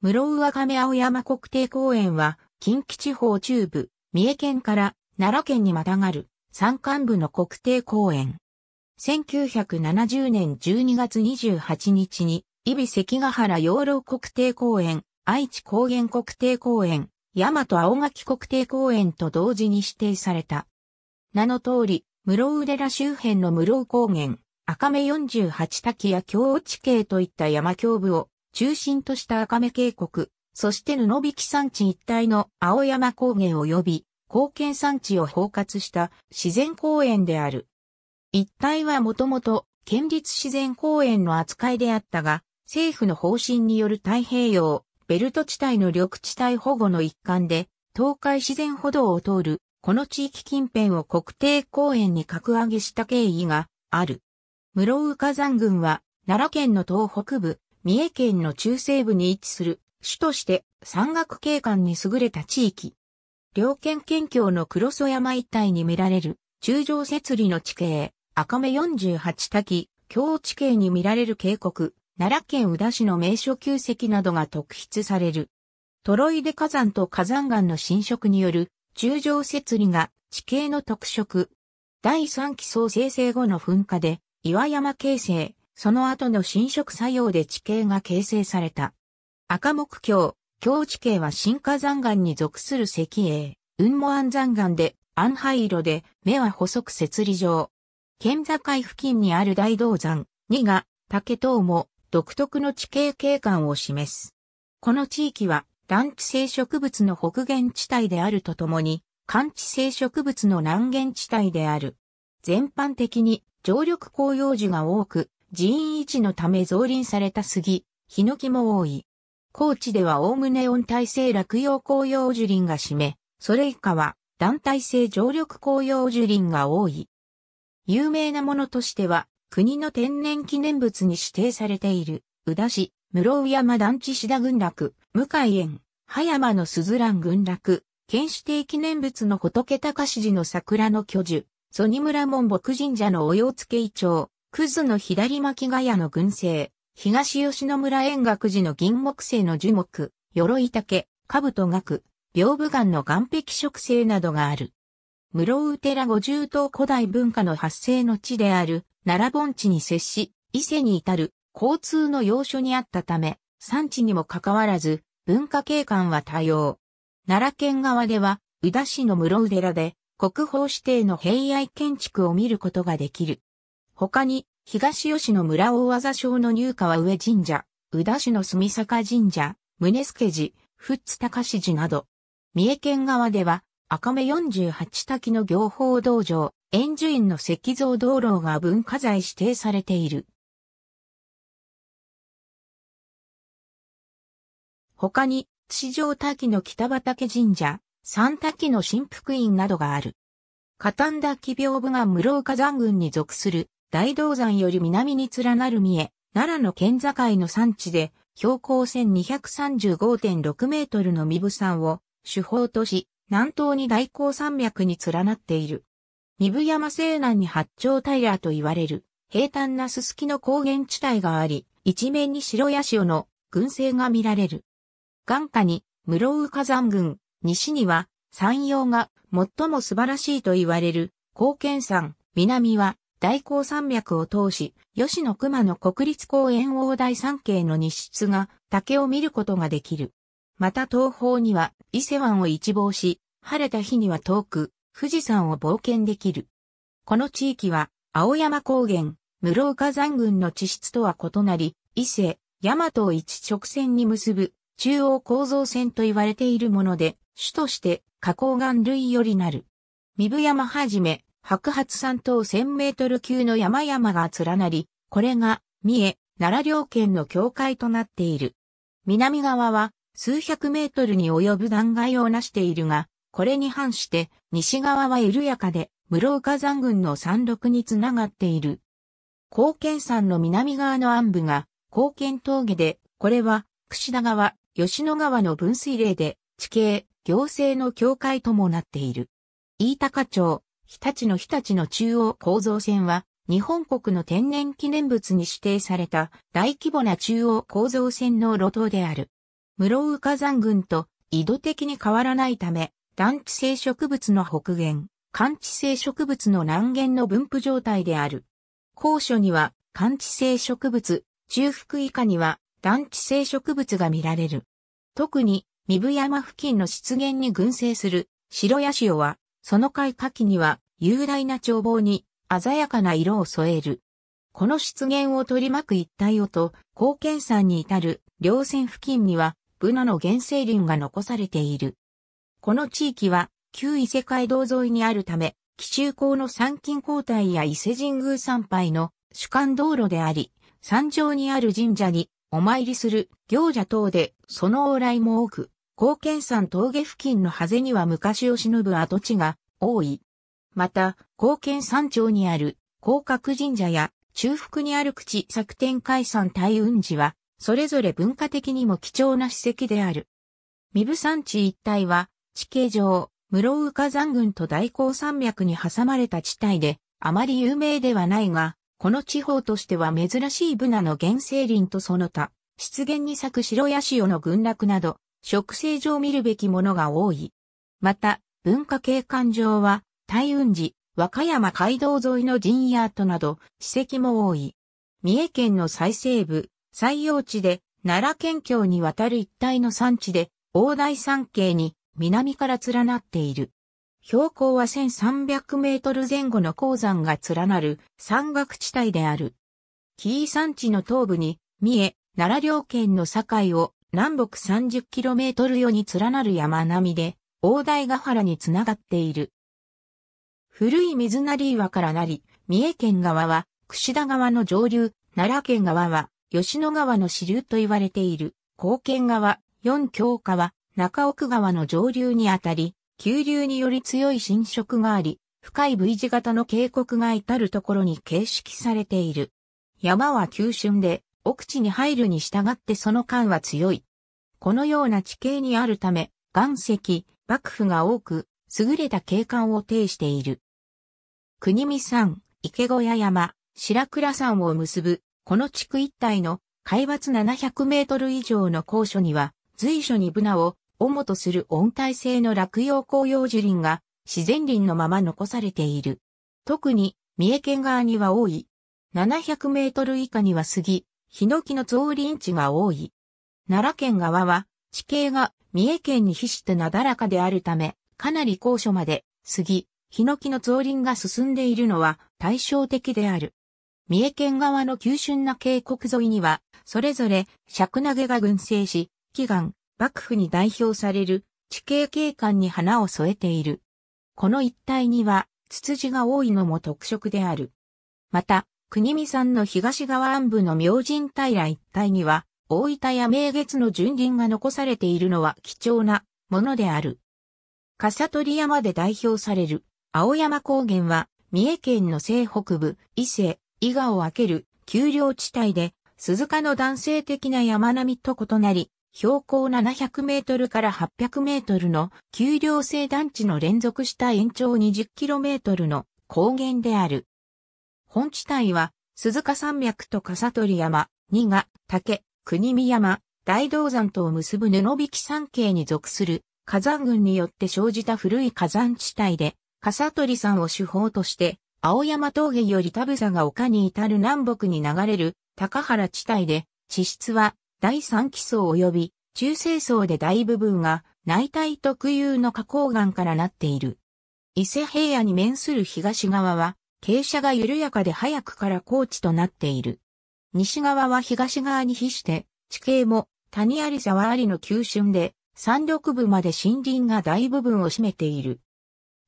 室上亀青山国定公園は、近畿地方中部、三重県から奈良県にまたがる山間部の国定公園。1970年12月28日に、伊比関ヶ原養老国定公園、愛知高原国定公園、大和青垣国定公園と同時に指定された。名の通り、室上寺周辺の室尾高原、赤目48滝や京落地形といった山境部を中心とした赤目渓谷、そして布引山地一帯の青山高原及び貢献山地を包括した自然公園である。一帯はもともと県立自然公園の扱いであったが、政府の方針による太平洋、ベルト地帯の緑地帯保護の一環で、東海自然歩道を通る、この地域近辺を国定公園に格上げした経緯がある。室生火山群は、奈良県の東北部、三重県の中西部に位置する、主として山岳景観に優れた地域。両県県境の黒曽山一帯に見られる、中上雪理の地形、赤目48滝、京地形に見られる渓谷、奈良県宇田市の名所旧跡などが特筆される。トロイデ火山と火山岩の侵食による中上雪理が地形の特色。第3期総生成後の噴火で岩山形成、その後の侵食作用で地形が形成された。赤木峡、峡地形は新火山岩に属する石英、雲母安山岩で、暗灰色で、目は細く設理状。県境付近にある大道山、2が、竹等も、独特の地形景観を示す。この地域は、団地性植物の北限地帯であるとともに、寒地性植物の南限地帯である。全般的に、常緑広葉樹が多く、人員位置のため増林された杉、ヒノキも多い。高地では概ね温帯性落葉紅葉樹林が占め、それ以下は団体性常緑紅葉樹林が多い。有名なものとしては、国の天然記念物に指定されている、宇田市、室生山団地志田群落、向井園、葉山の鈴蘭群落、県指定記念物の仏高市寺の桜の巨樹、曽木村門牧神社のお洋付けイクズの左巻ヶ谷の群生、東吉野村円岳寺の銀木製の樹木、鎧竹、兜岳、屏風岩の岩壁植生などがある。室宇寺五重塔古代文化の発生の地である、奈良盆地に接し、伊勢に至る交通の要所にあったため、産地にもかかわらず、文化景観は多様。奈良県側では、宇田市の室宇寺で、国宝指定の平愛建築を見ることができる。他に、東吉野村大技省の入川上神社、宇田市の住坂神社、宗助寺、富津高志寺など、三重県側では、赤目48滝の行法道場、円寿院の石像道路が文化財指定されている。他に、地上滝の北畠神社、三滝の神福院などがある。カタンダ奇病部が室岡山群に属する大道山より南に連なる三重、奈良の県境の山地で、標高1235.6メートルの三部山を主峰とし、南東に大高山脈に連なっている。三部山西南に八丁平と言われる、平坦なすすきの高原地帯があり、一面に白ヤ潮の群生が見られる。眼下に室生火山群、西には山陽が最も素晴らしいと言われる高原山、南は大高山脈を通し、吉野熊野国立公園大台山系の日出が竹を見ることができる。また東方には伊勢湾を一望し、晴れた日には遠く、富士山を冒険できる。この地域は、青山高原、室岡山群の地質とは異なり、伊勢、大和を一直線に結ぶ中央構造線と言われているもので、主として花崗岩類よりなる。三部山はじめ、白髪山等1000メートル級の山々が連なり、これが、三重、奈良両県の境界となっている。南側は、数百メートルに及ぶ断崖を成しているが、これに反して、西側は緩やかで、室岡山群の山麓につながっている。高県山の南側の暗部が、高県峠で、これは、櫛田川、吉野川の分水嶺で、地形、行政の境界ともなっている。飯高町、日立の日立の中央構造線は、日本国の天然記念物に指定された大規模な中央構造線の路頭である。室生火山群と緯度的に変わらないため、団地性植物の北限、寒地性植物の南限の分布状態である。高所には寒地性植物、中腹以下には団地性植物が見られる。特に、三部山付近の湿原に群生する白ヤシオはその回下記には雄大な眺望に鮮やかな色を添える。この湿原を取り巻く一帯をと、高原山に至る稜線付近には、ブナの原生林が残されている。この地域は、旧伊勢街道沿いにあるため、奇襲港の参勤交代や伊勢神宮参拝の主幹道路であり、山上にある神社にお参りする行者等でその往来も多く、高健山峠付近のハゼには昔を忍ぶ跡地が多い。また、高健山頂にある広角神社や中腹にある口作天海山大雲寺は、それぞれ文化的にも貴重な史跡である。三部山地一帯は、地形上、室岡山群と大高山脈に挟まれた地帯で、あまり有名ではないが、この地方としては珍しいブナの原生林とその他、湿原に咲く白ヤシオの群落など、植生上見るべきものが多い。また、文化景観上は、大雲寺、和歌山街道沿いの陣屋跡など、史跡も多い。三重県の最西部、西洋地で、奈良県境に渡る一帯の山地で、大台山系に南から連なっている。標高は1300メートル前後の鉱山が連なる山岳地帯である。紀伊山地の東部に、三重、奈良両県の境を南北 30km 余に連なる山並みで、大台ヶ原につながっている。古い水なり岩からなり、三重県側は、櫛田川の上流、奈良県側は、吉野川の支流と言われている、高県側、四京川、中奥川の上流にあたり、急流により強い浸食があり、深い V 字型の渓谷が至るところに形式されている。山は急峻で、奥地に入るに従ってその間は強い。このような地形にあるため、岩石、幕府が多く、優れた景観を呈している。国見山、池小屋山、白倉山を結ぶ、この地区一帯の海抜700メートル以上の高所には、随所にブナを、主とする温帯性の落葉紅葉樹林が、自然林のまま残されている。特に、三重県側には多い。700メートル以下には杉、ヒノキの造林地が多い。奈良県側は、地形が三重県に比してなだらかであるため、かなり高所まで、杉、ヒノキの造林が進んでいるのは対照的である。三重県側の急峻な渓谷沿いには、それぞれ尺投げが群生し、祈願、幕府に代表される地形景観に花を添えている。この一帯には、ツツジが多いのも特色である。また、国見山の東側安部の明神平一帯には、大分や明月の巡林が残されているのは貴重なものである。笠取山で代表される青山高原は、三重県の西北部、伊勢、伊賀を分ける丘陵地帯で、鈴鹿の男性的な山並みと異なり、標高700メートルから800メートルの丘陵性団地の連続した延長20キロメートルの高原である。本地帯は、鈴鹿山脈と笠取山、仁賀、竹、国見山、大道山とを結ぶ布引山系に属する火山群によって生じた古い火山地帯で、笠取山を主峰として、青山峠より田草が丘に至る南北に流れる高原地帯で、地質は第三基層及び中西層で大部分が内帯特有の花崗岩からなっている。伊勢平野に面する東側は傾斜が緩やかで早くから高地となっている。西側は東側に比して、地形も谷あり沢ありの急峻で、山緑部まで森林が大部分を占めている。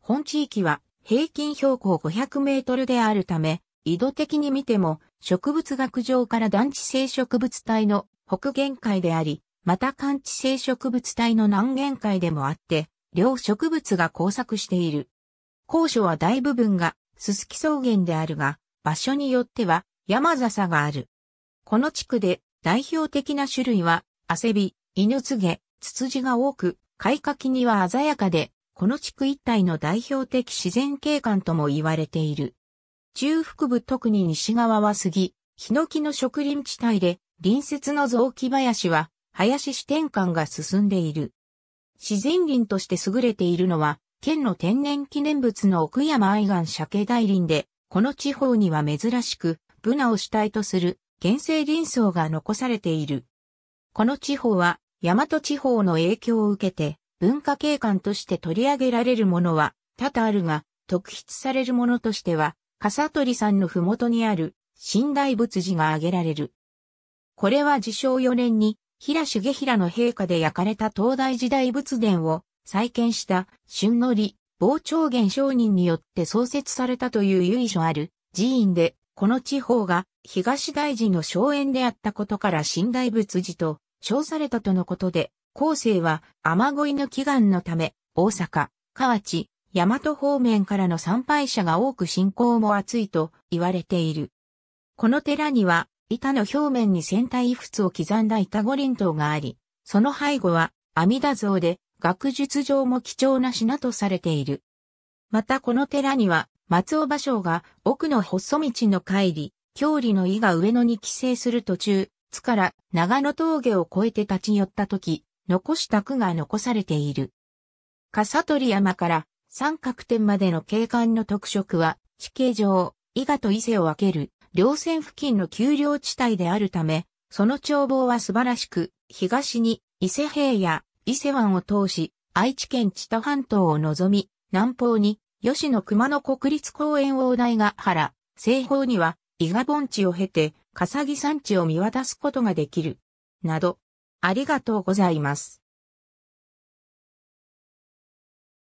本地域は平均標高500メートルであるため、緯度的に見ても植物学上から団地性植物帯の北限界であり、また寒地性植物帯の南限界でもあって、両植物が交錯している。高所は大部分がすすき草原であるが、場所によっては山笹がある。この地区で代表的な種類は、アセビ、イヌツゲ、ツツジが多く、開花期には鮮やかで、この地区一帯の代表的自然景観とも言われている。中腹部特に西側は杉、ヒノキの植林地帯で、隣接の雑木林は、林支店間が進んでいる。自然林として優れているのは、県の天然記念物の奥山愛岩鮭大林で、この地方には珍しく、ブナを主体とする原生林層が残されている。この地方は、大和地方の影響を受けて、文化景観として取り上げられるものは多々あるが、特筆されるものとしては、笠取山のふもとにある神大仏寺が挙げられる。これは自称4年に、平重平の陛下で焼かれた東大時代仏殿を再建した春のり、傍聴元商人によって創設されたという由緒ある寺院で、この地方が東大寺の荘園であったことから新大仏寺と称されたとのことで、後世は雨乞いの祈願のため、大阪、河内、大和方面からの参拝者が多く信仰も厚いと言われている。この寺には、板の表面に戦隊衣物を刻んだ板五輪塔があり、その背後は阿弥陀像で、学術上も貴重な品とされている。またこの寺には、松尾芭蕉が奥の細道の帰り、郷里の伊が上野に帰省する途中、津から長野峠を越えて立ち寄った時、残した句が残されている。笠取山から三角点までの景観の特色は、地形上、伊賀と伊勢を分ける、両線付近の丘陵地帯であるため、その眺望は素晴らしく、東に伊勢平野、伊勢湾を通し、愛知県知多半島を望み、南方に吉野熊野国立公園大台ヶ原、西方には伊賀盆地を経て、笠木山地を見渡すことができる。など、ありがとうございます。